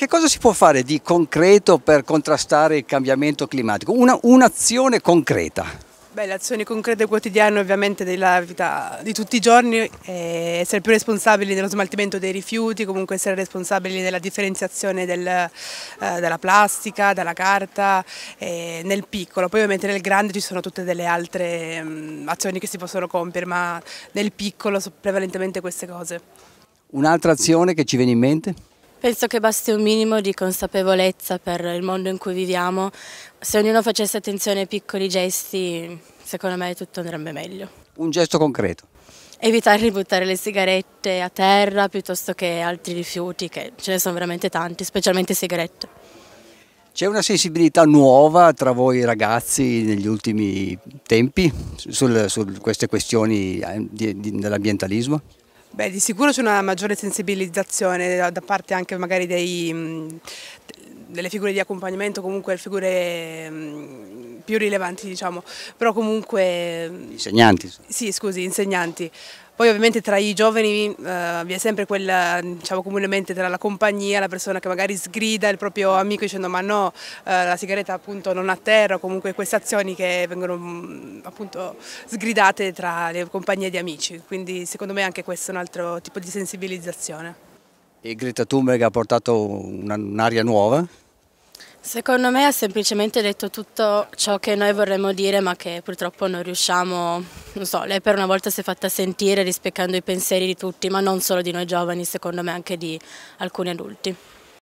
Che cosa si può fare di concreto per contrastare il cambiamento climatico? un'azione concreta? Beh, l'azione concreta e quotidiana ovviamente della vita di tutti i giorni è essere più responsabili nello smaltimento dei rifiuti, comunque essere responsabili nella differenziazione del, eh, della plastica, dalla carta, eh, nel piccolo. Poi ovviamente nel grande ci sono tutte delle altre mh, mm, azioni che si possono compiere, ma nel piccolo sono prevalentemente queste cose. Un'altra azione che ci viene in mente? Penso che basti un minimo di consapevolezza per il mondo in cui viviamo. Se ognuno facesse attenzione ai piccoli gesti, secondo me tutto andrebbe meglio. Un gesto concreto? Evitare di buttare le sigarette a terra piuttosto che altri rifiuti, che ce ne sono veramente tanti, specialmente sigarette. C'è una sensibilità nuova tra voi ragazzi negli ultimi tempi su queste questioni eh, dell'ambientalismo? Beh, di sicuro c'è una maggiore sensibilizzazione da, da parte anche magari dei, delle figure di accompagnamento, comunque figure più rilevanti diciamo, però comunque... Ehm, insegnanti? Sì, scusi, insegnanti. Poi ovviamente tra i giovani eh, vi è sempre quella, diciamo comunemente tra la compagnia, la persona che magari sgrida il proprio amico dicendo ma no, eh, la sigaretta appunto non a terra, o comunque queste azioni che vengono mm, appunto sgridate tra le compagnie di amici, quindi secondo me anche questo è un altro tipo di sensibilizzazione. E Greta Thunberg ha portato un'aria nuova? Secondo me ha semplicemente detto tutto ciò che noi vorremmo dire ma che purtroppo non riusciamo, non so, lei per una volta si è fatta sentire rispecchiando i pensieri di tutti ma non solo di noi giovani, secondo me anche di alcuni adulti.